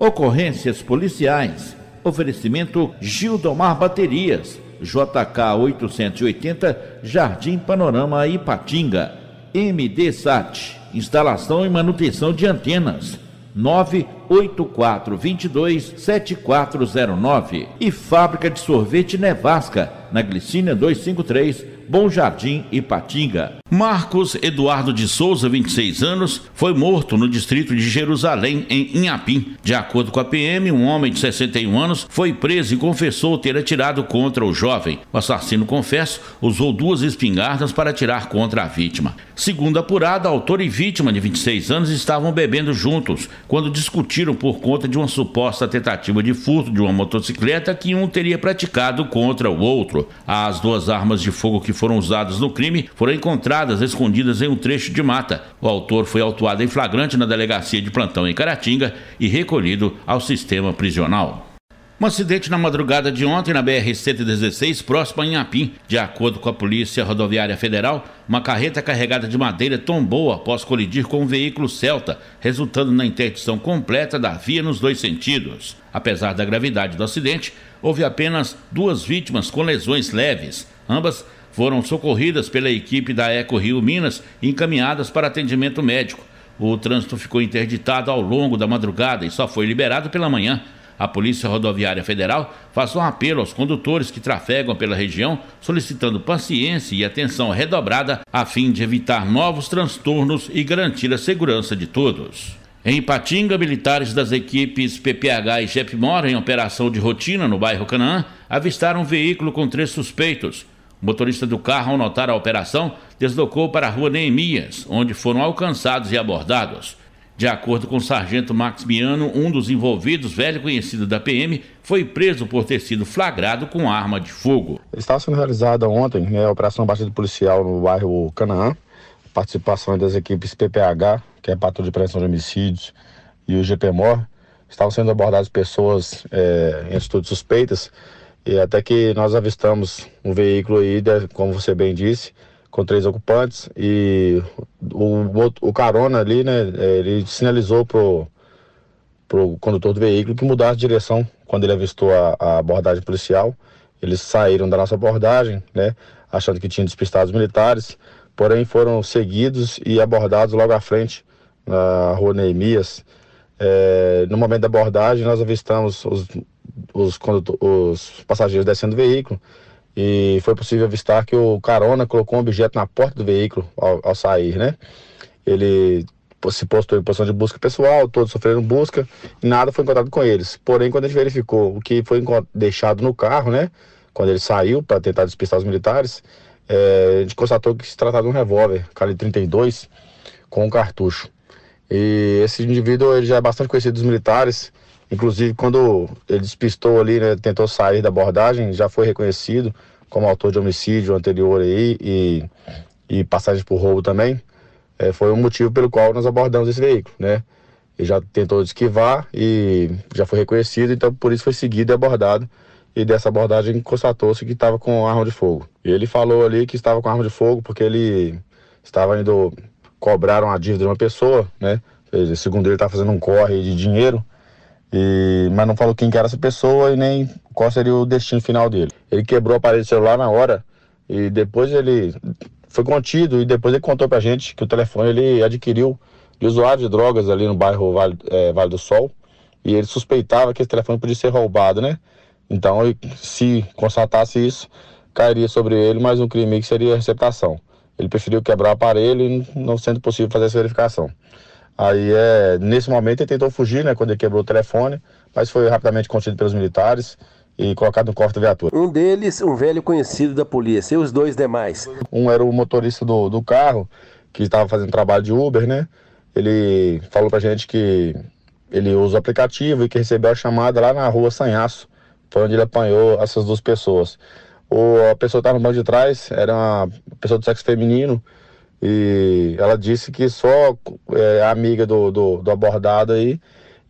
Ocorrências policiais. Oferecimento Gildomar Baterias. JK 880, Jardim Panorama Ipatinga. MD Sat. Instalação e manutenção de antenas. 984227409 e fábrica de sorvete Nevasca na Glicínia 253 Bom Jardim e Patinga. Marcos Eduardo de Souza, 26 anos, foi morto no distrito de Jerusalém, em Inhapim. De acordo com a PM, um homem de 61 anos foi preso e confessou ter atirado contra o jovem. O assassino confesso usou duas espingardas para atirar contra a vítima. Segundo apurada, autor e vítima de 26 anos estavam bebendo juntos quando discutiram por conta de uma suposta tentativa de furto de uma motocicleta que um teria praticado contra o outro. As duas armas de fogo que foram usadas no crime foram encontradas escondidas em um trecho de mata. O autor foi autuado em flagrante na delegacia de plantão em Caratinga e recolhido ao sistema prisional. Um acidente na madrugada de ontem na BR-116, próxima a Inhapim. De acordo com a Polícia Rodoviária Federal, uma carreta carregada de madeira tombou após colidir com um veículo Celta, resultando na interdição completa da via nos dois sentidos. Apesar da gravidade do acidente, houve apenas duas vítimas com lesões leves. Ambas foram socorridas pela equipe da Eco Rio Minas e encaminhadas para atendimento médico. O trânsito ficou interditado ao longo da madrugada e só foi liberado pela manhã. A Polícia Rodoviária Federal faz um apelo aos condutores que trafegam pela região, solicitando paciência e atenção redobrada a fim de evitar novos transtornos e garantir a segurança de todos. Em Patinga, militares das equipes PPH e JEPMOR, em operação de rotina no bairro Canaã, avistaram um veículo com três suspeitos. O motorista do carro, ao notar a operação, deslocou para a rua Neemias, onde foram alcançados e abordados. De acordo com o sargento Maximiano, um dos envolvidos, velho conhecido da PM, foi preso por ter sido flagrado com arma de fogo. Estava sendo realizada ontem né, a operação batida policial no bairro Canaã, participação das equipes PPH, que é Patrulha de Prevenção de Homicídios, e o GPMOR. Estavam sendo abordadas pessoas é, em atitudes suspeitas e até que nós avistamos um veículo aí, como você bem disse, com três ocupantes e o, o carona ali, né, ele sinalizou pro, pro condutor do veículo que mudasse de direção quando ele avistou a, a abordagem policial. Eles saíram da nossa abordagem, né, achando que tinham despistado os militares, porém foram seguidos e abordados logo à frente na rua Neemias. É, no momento da abordagem, nós avistamos os os, os passageiros descendo do veículo e foi possível avistar que o carona colocou um objeto na porta do veículo ao, ao sair, né? Ele se postou em posição de busca pessoal, todos sofreram busca, e nada foi encontrado com eles. Porém, quando a gente verificou o que foi deixado no carro, né? Quando ele saiu para tentar despistar os militares, é, a gente constatou que se tratava de um revólver, calibre 32, com um cartucho. E esse indivíduo ele já é bastante conhecido dos militares, Inclusive, quando ele despistou ali, né, tentou sair da abordagem, já foi reconhecido como autor de homicídio anterior aí e, e passagem por roubo também. É, foi o um motivo pelo qual nós abordamos esse veículo, né? Ele já tentou esquivar e já foi reconhecido, então por isso foi seguido e abordado. E dessa abordagem constatou-se que estava com arma de fogo. E ele falou ali que estava com arma de fogo porque ele estava indo cobrar uma dívida de uma pessoa, né? Segundo ele, estava fazendo um corre de dinheiro e, mas não falou quem era essa pessoa e nem qual seria o destino final dele. Ele quebrou o aparelho celular na hora e depois ele foi contido e depois ele contou pra gente que o telefone ele adquiriu de usuário de drogas ali no bairro vale, é, vale, do Sol e ele suspeitava que esse telefone podia ser roubado, né? Então, se constatasse isso, cairia sobre ele mais um crime que seria a receptação. Ele preferiu quebrar o aparelho, não sendo possível fazer essa verificação. Aí é, nesse momento ele tentou fugir, né, quando ele quebrou o telefone, mas foi rapidamente contido pelos militares e colocado no corpo da viatura. Um deles, um velho conhecido da polícia, e os dois demais? Um era o motorista do, do carro, que estava fazendo trabalho de Uber, né? Ele falou pra gente que ele usa o aplicativo e que recebeu a chamada lá na rua Sanhaço, foi onde ele apanhou essas duas pessoas. O, a pessoa que estava no banco de trás era uma pessoa do sexo feminino, e ela disse que só é, é amiga do, do, do abordado aí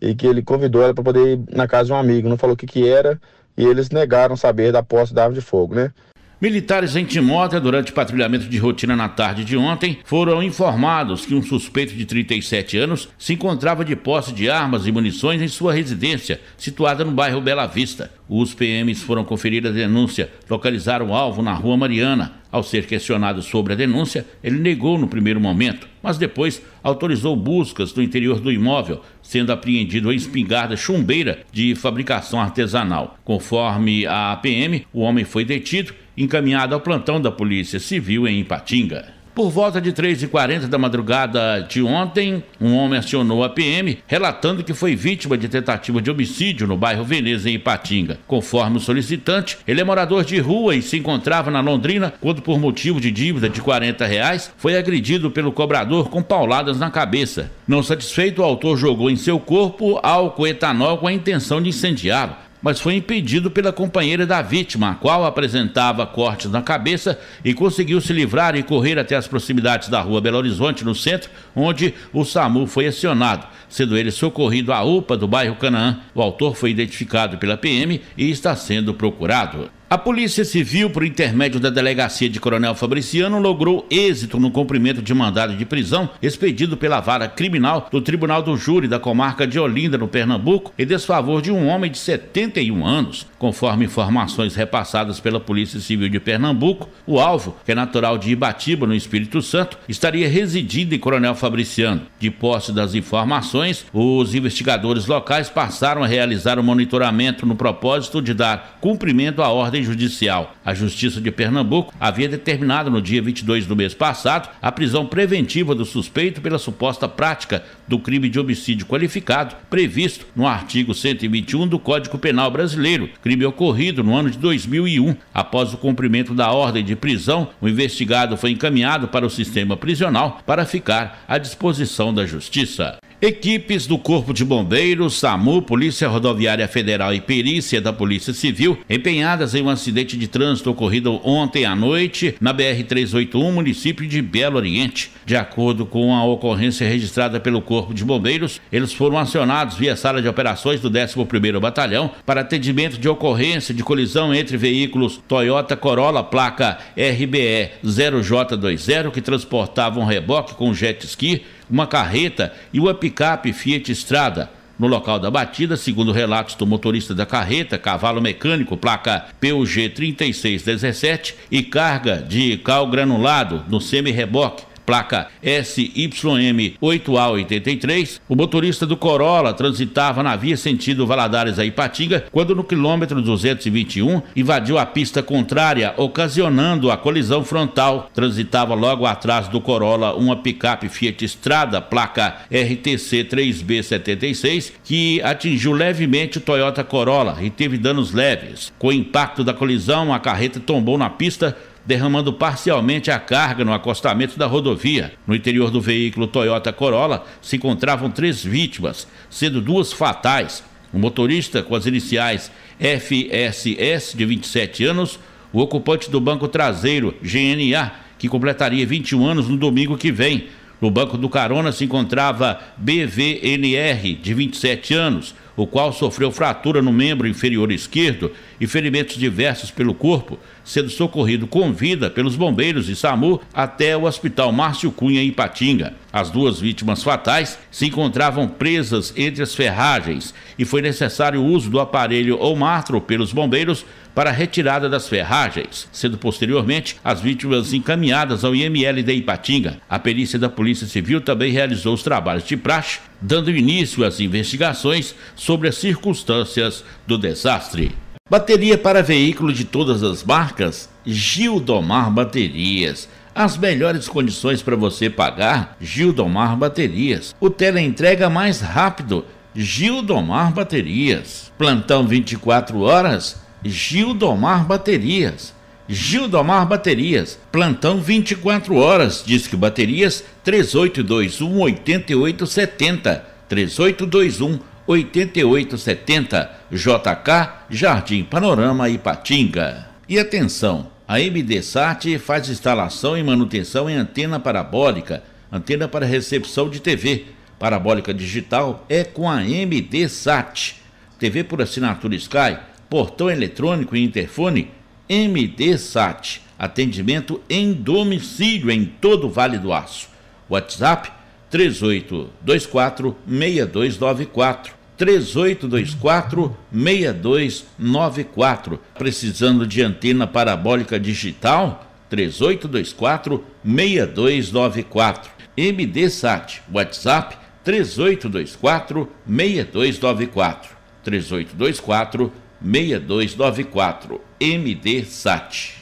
e que ele convidou ela para poder ir na casa de um amigo, não falou o que, que era, e eles negaram saber da posse da arma de fogo, né? Militares em Timóteo, durante patrulhamento de rotina na tarde de ontem, foram informados que um suspeito de 37 anos se encontrava de posse de armas e munições em sua residência, situada no bairro Bela Vista. Os PMs foram conferir a denúncia, localizaram o alvo na rua Mariana. Ao ser questionado sobre a denúncia, ele negou no primeiro momento, mas depois autorizou buscas no interior do imóvel, sendo apreendido a espingarda chumbeira de fabricação artesanal. Conforme a PM, o homem foi detido encaminhado ao plantão da Polícia Civil em Ipatinga. Por volta de 3h40 da madrugada de ontem, um homem acionou a PM relatando que foi vítima de tentativa de homicídio no bairro Veneza, em Ipatinga. Conforme o solicitante, ele é morador de rua e se encontrava na Londrina quando, por motivo de dívida de 40 reais, foi agredido pelo cobrador com pauladas na cabeça. Não satisfeito, o autor jogou em seu corpo álcool etanol com a intenção de incendiá-lo mas foi impedido pela companheira da vítima, a qual apresentava cortes na cabeça e conseguiu se livrar e correr até as proximidades da rua Belo Horizonte, no centro, onde o SAMU foi acionado, sendo ele socorrido à UPA do bairro Canaã. O autor foi identificado pela PM e está sendo procurado. A Polícia Civil, por intermédio da delegacia de Coronel Fabriciano, logrou êxito no cumprimento de mandado de prisão expedido pela vara criminal do Tribunal do Júri da comarca de Olinda, no Pernambuco, em desfavor de um homem de 71 anos. Conforme informações repassadas pela Polícia Civil de Pernambuco, o alvo, que é natural de Ibatiba, no Espírito Santo, estaria residindo em Coronel Fabriciano. De posse das informações, os investigadores locais passaram a realizar o um monitoramento no propósito de dar cumprimento à ordem ordem judicial. A Justiça de Pernambuco havia determinado no dia 22 do mês passado a prisão preventiva do suspeito pela suposta prática do crime de homicídio qualificado previsto no artigo 121 do Código Penal Brasileiro, crime ocorrido no ano de 2001. Após o cumprimento da ordem de prisão, o investigado foi encaminhado para o sistema prisional para ficar à disposição da Justiça. Equipes do Corpo de Bombeiros, SAMU, Polícia Rodoviária Federal e Perícia da Polícia Civil empenhadas em um acidente de trânsito ocorrido ontem à noite na BR-381, município de Belo Oriente. De acordo com a ocorrência registrada pelo Corpo de Bombeiros, eles foram acionados via sala de operações do 11º Batalhão para atendimento de ocorrência de colisão entre veículos Toyota Corolla placa RBE 0J20 que transportavam reboque com jet ski uma carreta e uma picape Fiat Estrada. No local da batida, segundo relatos do motorista da carreta, cavalo mecânico, placa PUG 3617 e carga de cal granulado no semi-reboque, placa SYM 8A83, o motorista do Corolla transitava na via sentido Valadares a Ipatinga quando no quilômetro 221 invadiu a pista contrária, ocasionando a colisão frontal. Transitava logo atrás do Corolla uma picape Fiat Strada, placa RTC 3B76, que atingiu levemente o Toyota Corolla e teve danos leves. Com o impacto da colisão, a carreta tombou na pista, derramando parcialmente a carga no acostamento da rodovia. No interior do veículo Toyota Corolla se encontravam três vítimas, sendo duas fatais. O motorista com as iniciais FSS, de 27 anos, o ocupante do banco traseiro, GNA, que completaria 21 anos no domingo que vem. No banco do carona se encontrava BVNR, de 27 anos o qual sofreu fratura no membro inferior esquerdo e ferimentos diversos pelo corpo, sendo socorrido com vida pelos bombeiros e SAMU até o Hospital Márcio Cunha em Patinga. As duas vítimas fatais se encontravam presas entre as ferragens e foi necessário o uso do aparelho ou mastro pelos bombeiros para a retirada das ferragens, sendo posteriormente as vítimas encaminhadas ao IML de Ipatinga. A perícia da Polícia Civil também realizou os trabalhos de praxe, dando início às investigações sobre as circunstâncias do desastre. Bateria para veículo de todas as marcas? Gildomar Baterias. As melhores condições para você pagar? Gildomar Baterias. O teleentrega mais rápido? Gildomar Baterias. Plantão 24 horas? Gildomar Baterias. Gildomar Baterias, plantão 24 horas, Disque Baterias 3821 8870, 3821 8870 JK, Jardim Panorama Ipatinga. E atenção, a MDSAT faz instalação e manutenção em antena parabólica, antena para recepção de TV. Parabólica digital é com a MDSAT. TV por assinatura Sky, portão eletrônico e interfone MDSAT. Atendimento em domicílio em todo o Vale do Aço. WhatsApp 3824 6294 3824 6294. Precisando de antena parabólica digital? 3824 6294. MD Sat, WhatsApp 3824 6294. 3824 6294. MD Sat.